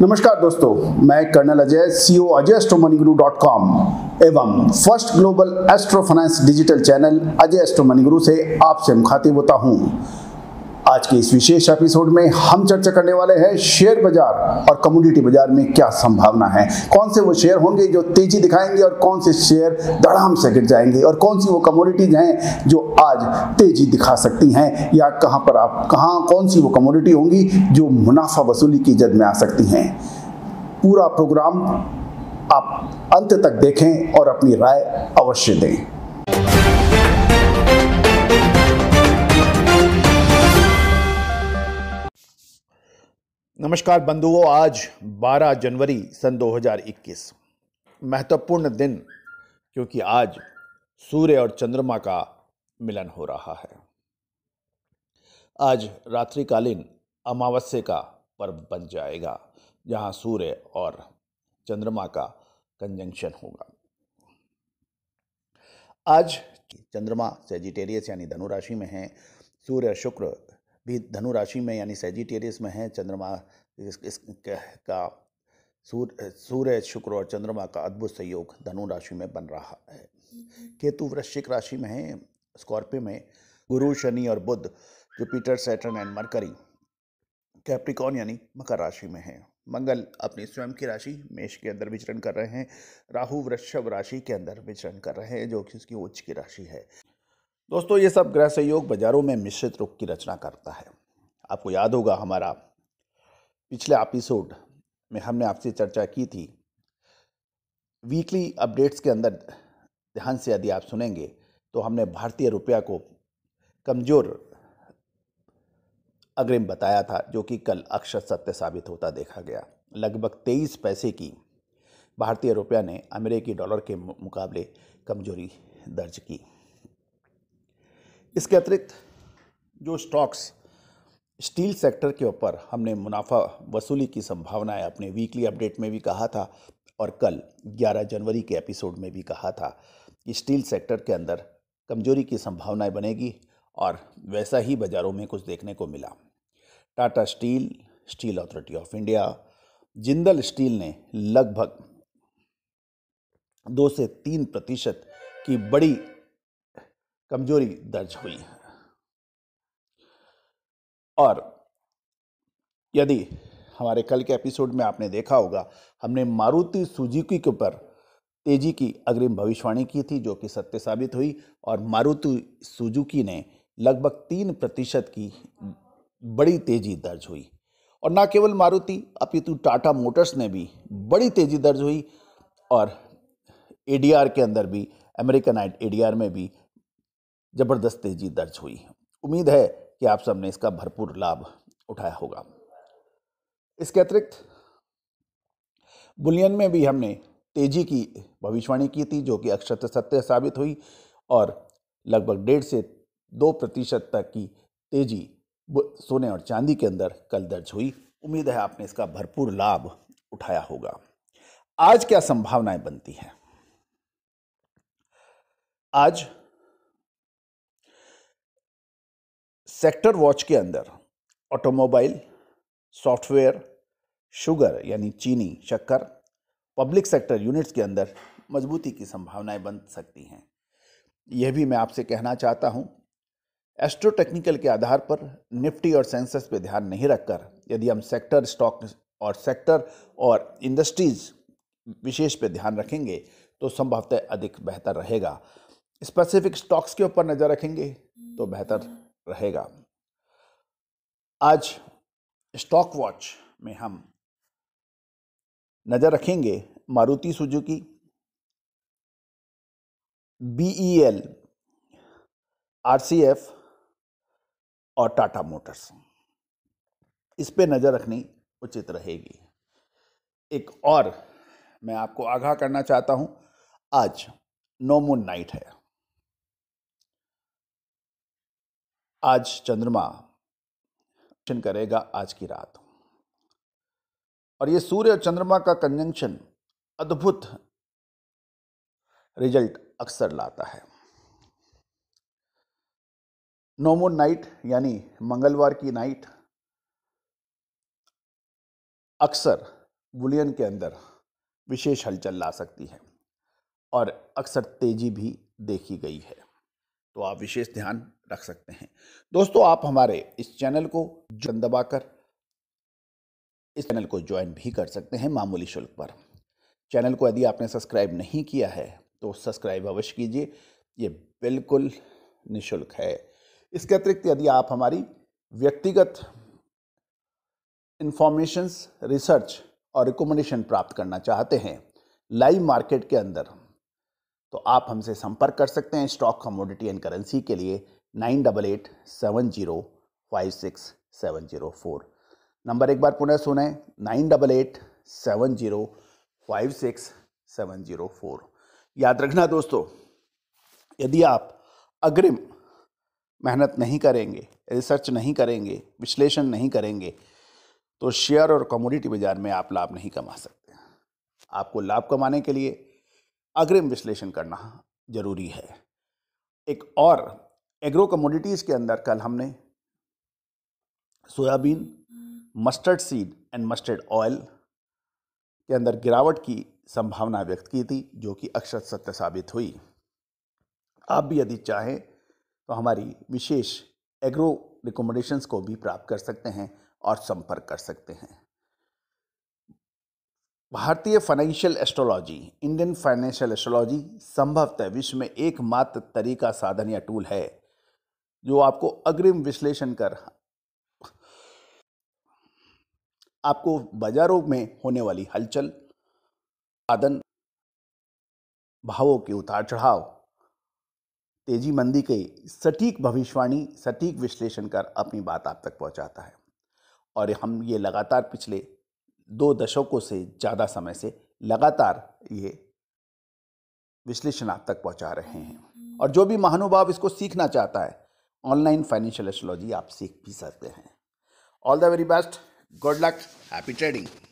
नमस्कार दोस्तों मैं colonel Ajay CO e Ajay money Guru dot com एवं first global astro finance digital channel Ajay astro money Guru से आपसे मुखातिब होता हूँ आज के इस विशेष एपिसोड में हम चर्चा करने वाले हैं शेयर बाजार और कम्युनिटी बाजार में क्या संभावना है कौन से वो शेयर होंगे जो तेजी दिखाएंगे और कौन से शेयर धड़ाम से गिर जाएंगे और कौन सी वो कम्युनिटीज हैं जो आज तेजी दिखा सकती हैं या कहाँ पर आप कहाँ कौन सी वो कम्युनिटी होंगी जो मुनाफा वसूली की जद में आ सकती हैं पूरा प्रोग्राम आप अंत तक देखें और अपनी राय अवश्य दें नमस्कार बंधुओं आज 12 जनवरी सन 2021 महत्वपूर्ण दिन क्योंकि आज सूर्य और चंद्रमा का मिलन हो रहा है आज रात्रिकालीन अमावस्या का पर्व बन जाएगा जहां सूर्य और चंद्रमा का कंजंक्शन होगा आज चंद्रमा सेजिटेरियस यानी धनुराशि में है सूर्य शुक्र भी धनु राशि में यानी सेजिटेरियस में है चंद्रमा इस, इस का सूर्य सूर्य शुक्र और चंद्रमा का अद्भुत सहयोग धनु राशि में बन रहा है केतु वृश्चिक राशि में है स्कॉर्पियो में गुरु शनि और Budh Jupiter Saturn and Mercury Capricorn यानी मकर राशि में है मंगल अपनी स्वयं की राशि मेष के अंदर विचरण कर रहे हैं राहु वृषभ राशि के अंदर विचरण कर रहे हैं जो कि उसकी उच्च की राशि है दोस्तों ये सब ग्रह सहयोग बाजारों में मिश्रित रुख की रचना करता है आपको याद होगा हमारा पिछले एपिसोड में हमने आपसे चर्चा की थी वीकली अपडेट्स के अंदर ध्यान से यदि आप सुनेंगे तो हमने भारतीय रुपया को कमज़ोर अग्रिम बताया था जो कि कल अक्षर सत्य साबित होता देखा गया लगभग तेईस पैसे की भारतीय रुपया ने अमेरिकी डॉलर के मुकाबले कमजोरी दर्ज की इसके अतिरिक्त जो स्टॉक्स स्टील सेक्टर के ऊपर हमने मुनाफा वसूली की संभावनाएं अपने वीकली अपडेट में भी कहा था और कल 11 जनवरी के एपिसोड में भी कहा था कि स्टील सेक्टर के अंदर कमजोरी की संभावनाएं बनेगी और वैसा ही बाज़ारों में कुछ देखने को मिला Tata steel steel authority of India Jindal steel ने लगभग दो से तीन प्रतिशत की बड़ी कमजोरी दर्ज हुई है और यदि हमारे कल के एपिसोड में आपने देखा होगा हमने मारुति सुजुकी के ऊपर तेजी की अग्रिम भविष्यवाणी की थी जो कि सत्य साबित हुई और मारुति सुजुकी ने लगभग तीन प्रतिशत की बड़ी तेजी दर्ज हुई और ना केवल मारुति अपितु टाटा मोटर्स ने भी बड़ी तेजी दर्ज हुई और एडीआर के अंदर भी अमेरिकन एडीआर में भी ज़बरदस्त तेज़ी दर्ज हुई उम्मीद है कि आप सबने इसका भरपूर लाभ उठाया होगा इसके अतिरिक्त बुलियन में भी हमने तेज़ी की भविष्यवाणी की थी जो कि अक्षत सत्य साबित हुई और लगभग डेढ़ से दो प्रतिशत तक की तेज़ी सोने और चांदी के अंदर कल दर्ज हुई उम्मीद है आपने इसका भरपूर लाभ उठाया होगा आज क्या संभावनाएं बनती हैं आज सेक्टर वॉच के अंदर ऑटोमोबाइल सॉफ्टवेयर शुगर यानी चीनी शक्कर पब्लिक सेक्टर यूनिट्स के अंदर मजबूती की संभावनाएं बन सकती हैं यह भी मैं आपसे कहना चाहता हूं एस्ट्रो टेक्निकल के आधार पर निफ्टी और सेंसस पर ध्यान नहीं रखकर यदि हम सेक्टर स्टॉक और सेक्टर और इंडस्ट्रीज विशेष पे ध्यान रखेंगे तो संभवतः अधिक बेहतर रहेगा स्पेसिफिक स्टॉक्स के ऊपर नज़र रखेंगे तो बेहतर रहेगा आज स्टॉक वॉच में हम नज़र रखेंगे Maruti Suzuki BE L R और टाटा मोटर्स इस पे नज़र रखनी उचित रहेगी एक और मैं आपको आगाह करना चाहता हूं आज नोमून नाइट है आज चंद्रमा चिन्ह करेगा आज की रात और ये सूर्य और चंद्रमा का कंजंक्शन अद्भुत रिजल्ट अक्सर लाता है नोमोन नाइट यानी मंगलवार की नाइट अक्सर बुलियन के अंदर विशेष हलचल ला सकती है और अक्सर तेजी भी देखी गई है तो आप विशेष ध्यान रख सकते हैं दोस्तों आप हमारे इस चैनल को जन दबाकर इस चैनल को ज्वाइन भी कर सकते हैं मामूली शुल्क पर चैनल को यदि आपने सब्सक्राइब नहीं किया है तो सब्सक्राइब अवश्य कीजिए ये बिल्कुल निशुल्क है इसके अतिरिक्त यदि आप हमारी व्यक्तिगत इन्फॉर्मेशंस रिसर्च और रिकमेंडेशन प्राप्त करना चाहते हैं लाइव मार्केट के अंदर तो आप हमसे संपर्क कर सकते हैं स्टॉक कमोडिटी एंड करेंसी के लिए nine double eight seven zero five six seven zero four number एक बार पुनः सुने nine double eight seven zero five six seven zero four याद रखना दोस्तों यदि आप अग्रिम मेहनत नहीं करेंगे रिसर्च नहीं करेंगे विश्लेषण नहीं करेंगे तो शेयर और कमोडिटी बाज़ार में आप लाभ नहीं कमा सकते आपको लाभ कमाने के लिए अग्रिम विश्लेषण करना जरूरी है एक और एग्रो कमोडिटीज़ के अंदर कल हमने soybean hmm. Mustard seed and mustard oil के अंदर गिरावट की संभावना व्यक्त की थी जो कि अक्षर सत्य साबित हुई आप भी यदि चाहें तो हमारी विशेष एग्रो रिकमेंडेशंस को भी प्राप्त कर सकते हैं और संपर्क कर सकते हैं भारतीय financial astrology Indian financial astrology संभवतः विश्व में एकमात्र तरीका साधन या टूल है जो आपको अग्रिम विश्लेषण कर आपको बाजारों में होने वाली हलचल आदन भावों के उतार चढ़ाव तेजी मंदी के सटीक भविष्यवाणी सटीक विश्लेषण कर अपनी बात आप तक पहुंचाता है और हम ये लगातार पिछले दो दशकों से ज़्यादा समय से लगातार ये विश्लेषण आप तक पहुंचा रहे हैं हम्म। और जो भी महानुभाव इसको सीखना चाहता है ऑनलाइन फाइनेंशियल एस्ट्रोलॉजी आप सीख भी सकते हैं all the very best good luck happy trading